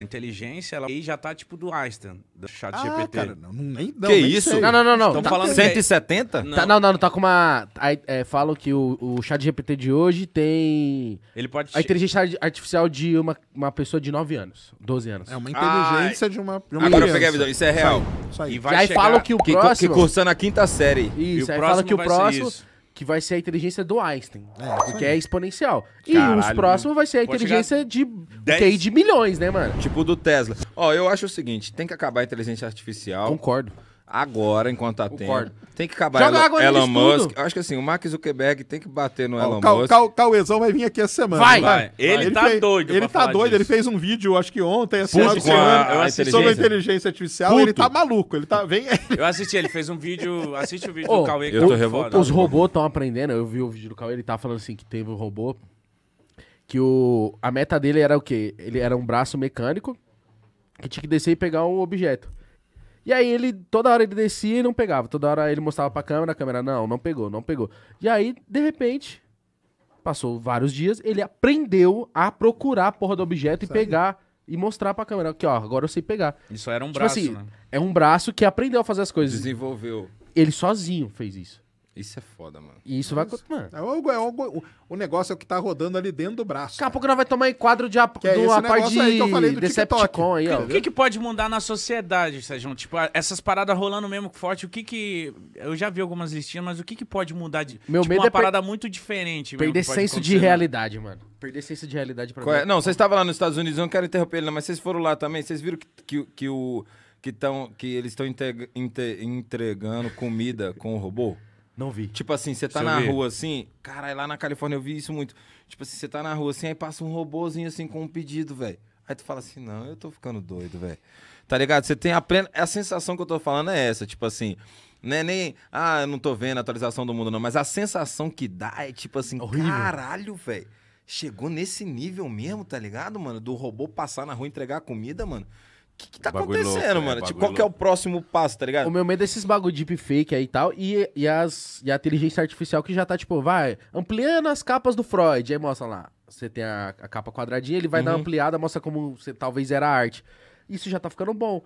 inteligência, ela aí já tá tipo do Einstein, do chat ah, GPT. Cara, não, nem, não, que isso? Sei. Não, não, não, não. Estão tá falando 170? Não. Tá, não, não, tá com uma. Aí, é, falam que o, o chat GPT de hoje tem. Ele pode. A inteligência artificial de uma, uma pessoa de 9 anos, 12 anos. É uma inteligência ah, de uma. De uma agora criança. eu peguei a visão, isso é real. Isso aí. E, vai e aí chegar... falam que o próximo. Que, cursando a quinta série. Isso, e aí fala que o próximo que vai ser a inteligência do Einstein, é, é exponencial. Caralho, e os próximos vai ser a inteligência chegar... de 10... aí de milhões, né, mano? Tipo do Tesla. Ó, eu acho o seguinte, tem que acabar a inteligência artificial. Concordo. Agora, enquanto há Concordo. tempo. Tem que acabar Joga Elon, Elon Musk. Acho que assim, o Mark Zuckerberg tem que bater no oh, Elon Cal, Musk. Cal, Cauêzão vai vir aqui essa semana. Vai! vai. Ele, ele, tá fez, doido. Ele tá doido. Disso. Ele fez um vídeo, acho que ontem, assim, Puto, semana, a, a inteligência. sobre a inteligência artificial. Puto. Ele tá maluco. Ele tá. Vem. Eu assisti, ele fez um vídeo. Assiste o vídeo oh, do Cauê. Eu tá tô revoltado. Os robôs estão aprendendo. Eu vi o vídeo do Cauê. Ele tá falando assim que teve um robô que o, a meta dele era o quê? Ele era um braço mecânico que tinha que descer e pegar um objeto. E aí ele, toda hora ele descia e não pegava. Toda hora ele mostrava pra câmera, a câmera, não, não pegou, não pegou. E aí, de repente, passou vários dias, ele aprendeu a procurar a porra do objeto Sabe? e pegar e mostrar pra câmera. Aqui, ó, agora eu sei pegar. Isso era um tipo braço, assim, né? É um braço que aprendeu a fazer as coisas. Desenvolveu. Ele sozinho fez isso. Isso é foda, mano. E isso vai. Mano. É, o, é o, o, negócio é o que tá rodando ali dentro do braço. Daqui a pouco nós vai tomar enquadro de, que é do, é a parte de aí que eu falei do Decepticon aí, ó. O que, que pode mudar na sociedade, Sérgio? Tipo, essas paradas rolando mesmo forte, o que que. Eu já vi algumas listinhas, mas o que que pode mudar de. Meu tipo, medo uma é parada per... muito diferente. Perder senso de né? realidade, mano. Perder senso de realidade pra mim. É? Não, vocês estavam lá nos Estados Unidos, eu não quero interromper ele, não, mas vocês foram lá também, vocês viram que, que, que o que, tão, que eles estão entregando comida com o robô? Não vi. Tipo assim, você tá Deixa na rua assim, caralho, lá na Califórnia eu vi isso muito. Tipo assim, você tá na rua assim, aí passa um robozinho assim com um pedido, velho. Aí tu fala assim, não, eu tô ficando doido, velho. Tá ligado? Você tem a plena. A sensação que eu tô falando é essa, tipo assim. Não é nem, ah, eu não tô vendo a atualização do mundo, não. Mas a sensação que dá é tipo assim, Horrível. caralho, velho. Chegou nesse nível mesmo, tá ligado, mano? Do robô passar na rua e entregar comida, mano que, que tá acontecendo, louco, mano? É, tipo, qual louco. que é o próximo passo, tá ligado? O meu medo é esses bagulho deep fake aí e tal, e, e, as, a inteligência artificial que já tá, tipo, vai, ampliando as capas do Freud. Aí mostra lá, você tem a, a capa quadradinha, ele vai uhum. dar ampliada, mostra como você, talvez era arte. Isso já tá ficando bom.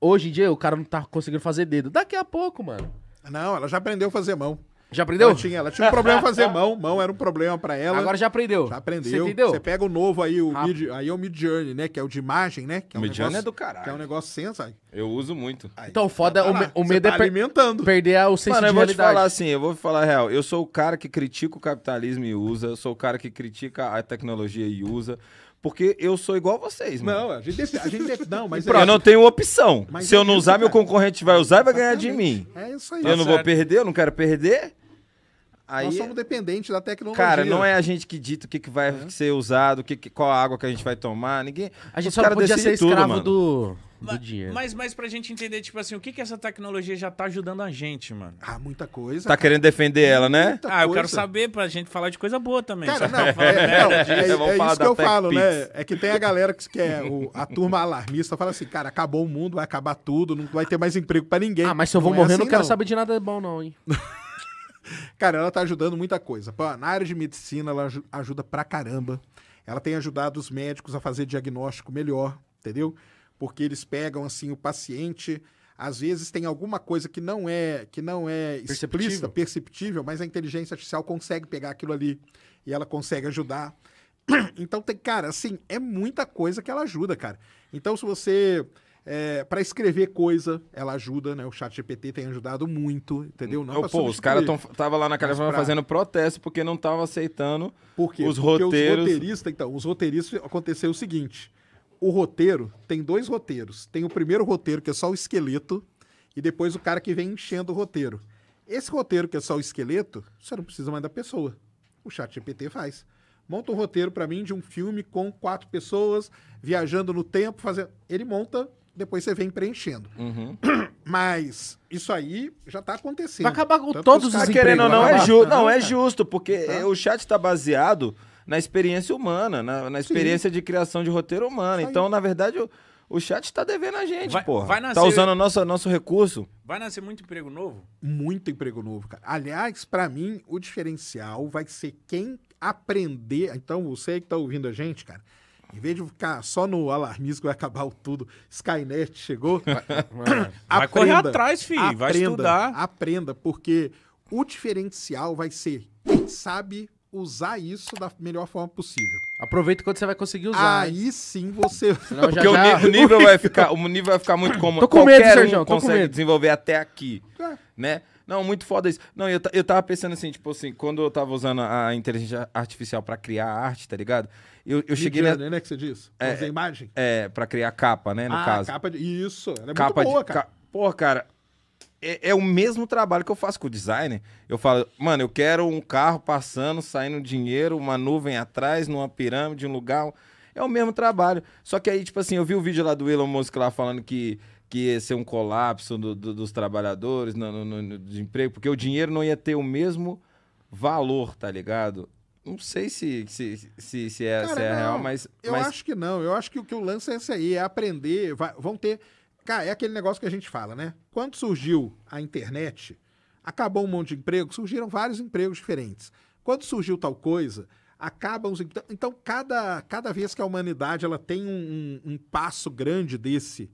Hoje em dia o cara não tá conseguindo fazer dedo. Daqui a pouco, mano. Não, ela já aprendeu a fazer mão. Já aprendeu? Ela tinha, ela tinha um problema fazer mão, mão era um problema para ela. Agora já aprendeu. Já aprendeu. Você pega o novo aí, o mid, aí é o Mid Journey, né, que é o de imagem, né? Que é um Mid Journey é do caralho. Que é um negócio sensa. Eu uso muito. Aí, então, tá foda, é tá o, o medo tá é per alimentando. perder o senso Mano, de assim, eu vou te falar assim, eu vou falar real. Eu sou o cara que critica o capitalismo e usa, eu sou o cara que critica a tecnologia e usa. Porque eu sou igual a vocês, mano. Não, a gente, a gente não, mas é eu não assim. tenho opção. Se eu é não usar, meu tá. concorrente vai usar e vai ganhar de mim. É isso aí. Eu não tá vou perder, eu não quero perder. Aí, Nós somos dependentes da tecnologia. Cara, não é a gente que dita o que, que vai é. ser usado, que, que, qual água que a gente vai tomar, ninguém. A gente Os só podia ser tudo, escravo mano. do, do dinheiro. Mas, mas pra gente entender, tipo assim, o que, que essa tecnologia já tá ajudando a gente, mano? Ah, muita coisa. Tá cara. querendo defender ela, né? Muita ah, coisa. eu quero saber pra gente falar de coisa boa também. Cara, não, é, é, não, é, é isso que eu falo, né? É que tem a galera que, quer é o, a turma alarmista, fala assim, cara, acabou o mundo, vai acabar tudo, não vai ter mais emprego pra ninguém. Ah, mas se eu vou é morrer, assim, não quero não. saber de nada bom, não, hein? Cara, ela tá ajudando muita coisa. Pô, na área de medicina, ela ajuda pra caramba. Ela tem ajudado os médicos a fazer diagnóstico melhor, entendeu? Porque eles pegam, assim, o paciente às vezes tem alguma coisa que não é que não é perceptível. explícita, perceptível, mas a inteligência artificial consegue pegar aquilo ali e ela consegue ajudar. Então tem, cara, assim, é muita coisa que ela ajuda, cara. Então se você é, para escrever coisa, ela ajuda, né? O chat GPT tem ajudado muito, entendeu? Não pô, os caras estavam lá na Califórnia pra... fazendo protesto porque não estavam aceitando Por quê? os porque roteiros. Os roteiristas, então, os roteiristas aconteceu o seguinte: o roteiro tem dois roteiros. Tem o primeiro roteiro, que é só o esqueleto, e depois o cara que vem enchendo o roteiro. Esse roteiro, que é só o esqueleto, você não precisa mais da pessoa. O chat GPT faz monta um roteiro para mim de um filme com quatro pessoas viajando no tempo, fazendo. Ele monta depois você vem preenchendo. Uhum. Mas isso aí já está acontecendo. Vai acabar com Tanto todos os, empregos. querendo ou não, é justo, não, é justo, porque tá? o chat está baseado na experiência humana, na, na experiência Sim. de criação de roteiro humano. então, na verdade, o, o chat está devendo a gente, vai, porra. Vai nascer... Tá usando nosso, nosso recurso. Vai nascer muito emprego novo? Muito emprego novo, cara. Aliás, para mim, o diferencial vai ser quem aprender. Então, você que está ouvindo a gente, cara em vez de ficar só no alarmismo que vai acabar o tudo, Skynet chegou. Vai, correr atrás, filho. Aprenda, vai estudar. Aprenda, porque o diferencial vai ser quem sabe usar isso da melhor forma possível. Aproveita quando você vai conseguir usar. Aí sim você. Senão, já, Porque já... O, nível vai ficar, o nível vai ficar muito comum. Tô com Qualquer medo, Um consegue medo. desenvolver até aqui, é. né? Não, muito foda isso. Não, eu, eu tava pensando assim, tipo assim, quando eu tava usando a inteligência artificial pra criar arte, tá ligado? Eu, eu cheguei. Journey, na... né, que você diz? É, Fazer imagem? É, pra criar capa, né, no ah, caso. capa de... Isso, ela é capa muito boa, de... cara. Porra, cara, é, é, o mesmo trabalho que eu faço com o designer. Eu falo, mano, eu quero um carro passando, saindo dinheiro, uma nuvem atrás, numa pirâmide, um lugar. É o mesmo trabalho. Só que aí, tipo assim, eu vi o vídeo lá do Elon Musk lá falando que que ia ser um colapso do, do, dos trabalhadores no, no, no desemprego, porque o dinheiro não ia ter o mesmo valor, tá ligado? Não sei se, se, se, se é, cara, se é não, real, mas. Eu mas... acho que não. Eu acho que o que o lance é esse aí, é aprender. Vai, vão ter. Cara, é aquele negócio que a gente fala, né? Quando surgiu a internet, acabou um monte de emprego, surgiram vários empregos diferentes. Quando surgiu tal coisa, acabam os Então, cada, cada vez que a humanidade ela tem um, um, um passo grande desse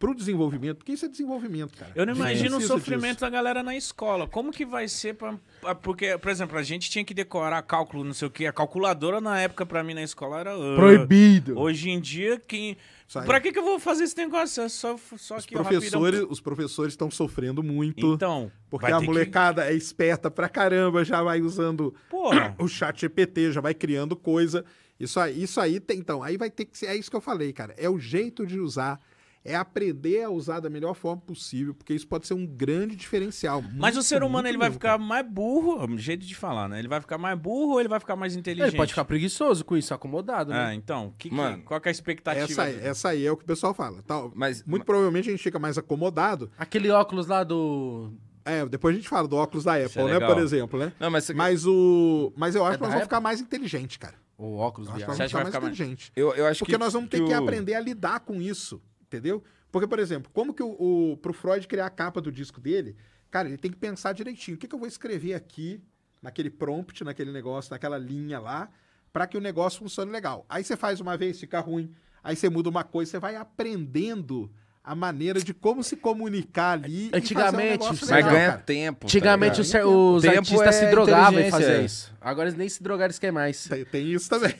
para o desenvolvimento, porque isso é desenvolvimento, cara. Eu não imagino o sofrimento disso. da galera na escola. Como que vai ser para porque, por exemplo, a gente tinha que decorar cálculo, não sei o quê. A calculadora na época para mim na escola era uh, proibido. Hoje em dia quem para que, que eu vou fazer esse negócio? É só, só os, professores, rapidão... os professores estão sofrendo muito. Então. Porque a molecada que... é esperta pra caramba, já vai usando Porra. o chat GPT, já vai criando coisa. Isso aí, isso aí tem, então, aí vai ter que ser. É isso que eu falei, cara. É o jeito de usar é aprender a usar da melhor forma possível, porque isso pode ser um grande diferencial. Mas muito, o ser humano ele vai ficar cara. mais burro, é jeito de falar, né? Ele vai ficar mais burro ou ele vai ficar mais inteligente? Ele pode ficar preguiçoso com isso, acomodado, né? Ah, então, que, Mano, qual que é a expectativa? Essa, aí, essa aí é o que o pessoal fala. Tal, tá? mas muito mas... provavelmente a gente fica mais acomodado. Aquele óculos lá do é, depois a gente fala do óculos da é Apple, é né, por exemplo, né? Não, mas, mas o mas eu é acho é que nós vamos ficar mais inteligente, cara. O óculos da Apple. que vai ficar mais inteligente? Eu, eu acho Porque que nós vamos ter que, que aprender a lidar com isso. Entendeu? Porque, por exemplo, como que o, o pro Freud criar a capa do disco dele, cara, ele tem que pensar direitinho. O que, que eu vou escrever aqui, naquele prompt, naquele negócio, naquela linha lá, para que o negócio funcione legal. Aí você faz uma vez, fica ruim. Aí você muda uma coisa, você vai aprendendo a maneira de como se comunicar ali. Antigamente, um mas ganha tempo. Tá Antigamente tá os, os tempo artistas é se drogavam em fazer é isso. Agora eles nem se drogaram, eles querem mais. Tem, tem isso também.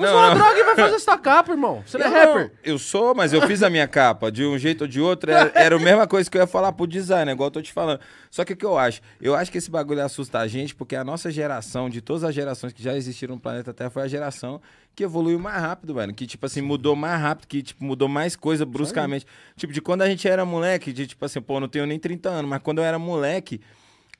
Não, Usou a droga e vai fazer essa capa, irmão. Você não é não- rapper. Eu sou, mas eu fiz a minha capa. De um jeito ou de outro, era, é, era a mesma coisa que eu ia falar pro designer, igual eu tô te falando. Só que o que eu acho? Eu acho que esse bagulho assusta a gente, porque a nossa geração, de todas as gerações que já existiram no planeta Terra, foi a geração que evoluiu mais rápido, mano. Que, tipo assim, mudou mais rápido, que, tipo, mudou mais coisa bruscamente. Tipo, de quando a gente era moleque, de, tipo assim, pô, não tenho nem 30 anos, mas quando eu era moleque...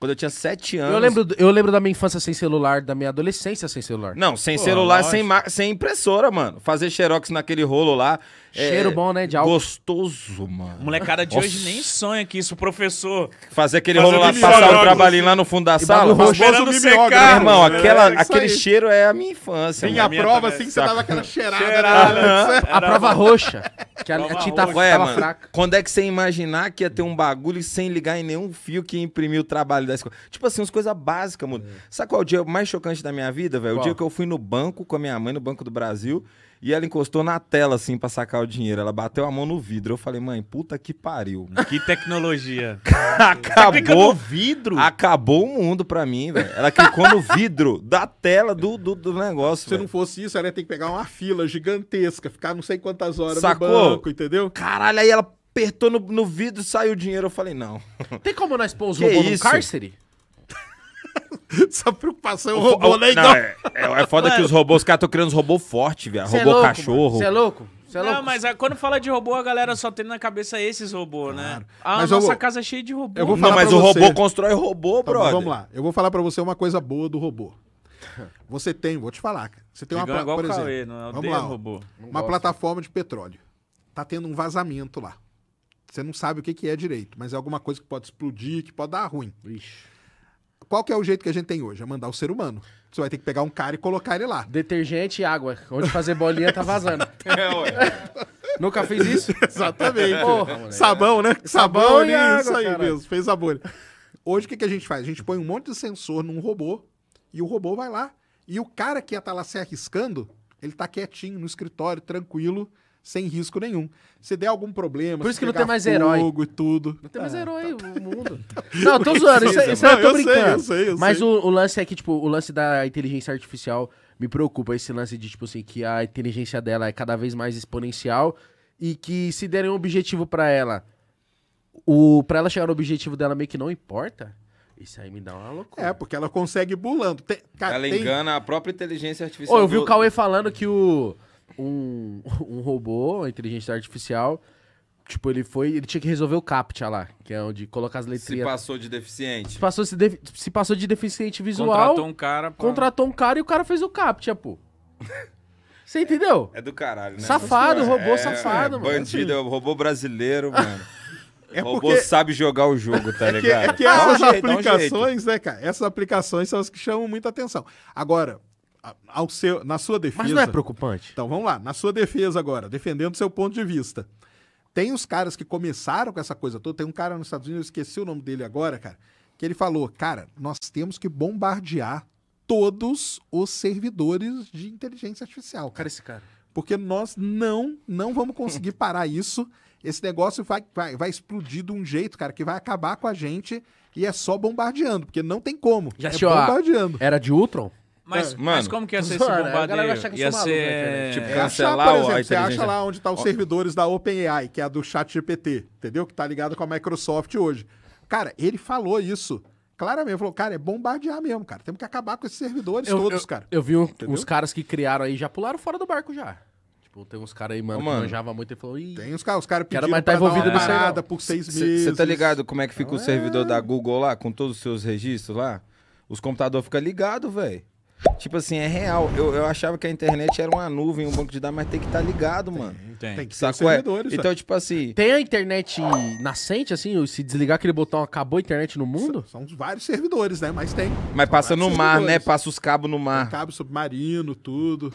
Quando eu tinha sete anos. Eu lembro, eu lembro da minha infância sem celular, da minha adolescência sem celular. Não, sem Pô, celular, sem, sem impressora, mano. Fazer xerox naquele rolo lá. É cheiro é, bom, né, de álcool. Gostoso, mano. Molecada de hoje nem sonha que isso, professor. Fazer aquele rolo lá, passar o trabalhinho lá no fundo da sala. roxo. Esperando secar. Meu irmão, aquela, é, é aquele aí. cheiro é a minha infância. Tem a prova assim que você dava aquela cheirada. Cheirada. né? A prova roxa. Que a, a tinta tava, Ué, mano, fraca. Quando é que você imaginar que ia ter um bagulho sem ligar em nenhum fio que imprimir o trabalho da escola? Tipo assim, umas coisas básicas, mano. É. Sabe qual é o dia mais chocante da minha vida, velho? O dia que eu fui no banco com a minha mãe, no Banco do Brasil, e ela encostou na tela, assim, pra sacar o dinheiro. Ela bateu a mão no vidro. Eu falei, mãe, puta que pariu. Que tecnologia. acabou. o vidro? Acabou o mundo pra mim, velho. Ela clicou no vidro da tela do, do, do negócio. Se véio. não fosse isso, ela ia ter que pegar uma fila gigantesca, ficar não sei quantas horas Sacou? no banco, entendeu? Caralho, aí ela apertou no, no vidro, saiu o dinheiro. Eu falei, não. Tem como nós pôr os robôs no cárcere? Essa preocupação, o robô né? não, é, é, é foda Mano. que os robôs, os caras estão criando os robôs fortes, velho. É robô é louco, cachorro. Você é louco? é não, louco? mas a, ah, quando fala de robô, a galera só tem na cabeça esses robôs, né? claro. né? A mas nossa vou... casa é cheia de robô. Eu vou falar não, mas o você... robô constrói robô, tá, brother. Vamos lá. Eu vou falar pra você uma coisa boa do robô. Você tem, vou te falar, cara. Você tem uma, igual por exemplo, Cauê, não é? vamos lá, robô. Não uma gosto. plataforma de petróleo. Tá tendo um vazamento lá. Você não sabe o que, que é direito, mas é alguma coisa que pode explodir, que pode dar ruim. Ixi qual que é o jeito que a gente tem hoje? É mandar o ser humano. Você vai ter que pegar um cara e colocar ele lá. Detergente e água. Onde fazer bolinha tá vazando. é, ué. Nunca fez isso? Exatamente. sabão, né? Sabão, sabão e água, isso aí caralho. mesmo. Fez a bolha. Hoje o que, que a gente faz? A gente põe um monte de sensor num robô e o robô vai lá. E o cara que ia estar tá lá se arriscando, ele tá quietinho no escritório, tranquilo, sem risco nenhum. Se der algum problema, Por isso que não tem mais herói. e tudo. Não tem mais é, herói tá, no mundo. Tá. não, eu tô zoando, isso, é- isso é- não, eu tô eu brincando. Sei, eu sei, eu Mas sei. O, o, lance é que, tipo, o lance da inteligência artificial me preocupa. Esse lance de, tipo assim, que a inteligência dela é cada vez mais exponencial e que se derem um objetivo para ela, o para ela chegar no objetivo dela meio que não importa. Isso aí me dá uma loucura. É, porque ela consegue bulando. Tem, cara, ela tem... engana a própria inteligência artificial. Oh, eu vi do... o Cauê falando que o um, um robô, inteligência artificial. Tipo, ele foi. Ele tinha que resolver o CAPTCHA lá, que é onde coloca as letrinhas. Se passou de deficiente. Se passou, se de, se passou de deficiente visual. Contratou um cara. Pra... Contratou um cara e o cara fez o CAPTCHA, pô. Você entendeu? É, é, do caralho, né? Safado, é, robô é, safado, é, mano. Bandido, é robô brasileiro, é mano. É porque... O robô sabe jogar o jogo, tá ligado? É que, é que essas um jeito, aplicações, um né, cara? Essas aplicações são as que chamam muita atenção. Agora, ao seu, na sua defesa. Mas não é preocupante. Então vamos lá, na sua defesa agora, defendendo o seu ponto de vista. Tem os caras que começaram com essa coisa toda. Tem um cara nos Estados Unidos, eu esqueci o nome dele agora, cara, que ele falou: cara, nós temos que bombardear todos os servidores de inteligência artificial. Cara, esse cara. Porque nós não, não vamos conseguir parar isso. Esse negócio vai, vai, vai explodir de um jeito, cara, que vai acabar com a gente e é só bombardeando, porque não tem como. Já é bombardeando. Era de Ultron? É. Mas, Mano, mas como que ia ser esse bombardeio? Né? A galera que ia ser... tipo, cancelar é achar, por exemplo, Você acha lá onde estão tá os servidores da OpenAI, que é a do ChatGPT, entendeu? Que tá ligado com a Microsoft hoje. Cara, ele falou isso claramente falou, cara, é bombardear mesmo, cara. Temos que acabar com esses servidores eu, todos, eu, cara. Eu vi um, os caras que criaram aí já pularam fora do barco já. Tipo, tem uns caras aí, mano, mano, que manjava muito e falou... Ih, tem uns caras, os caras pediram cara, tá envolvido uma parada por seis tá meses. Você tá ligado como é que fica então, o é. servidor é... da Google lá, com todos os seus registros lá? Os computadores ficam ligados, velho. Tipo assim, é real. Eu, eu achava que a internet era uma nuvem, um banco de dados, mas tem que estar tá ligado, mano. Tem, tem que ser é, servidores. É? Então, tipo assim. Tem a internet nascente, assim, se desligar aquele botão, acabou a internet no mundo? São, são vários servidores, né? Mas tem. Mas são passa no mar, né? servidores. né? Passa os cabos no mar. Tem cabo submarino, tudo.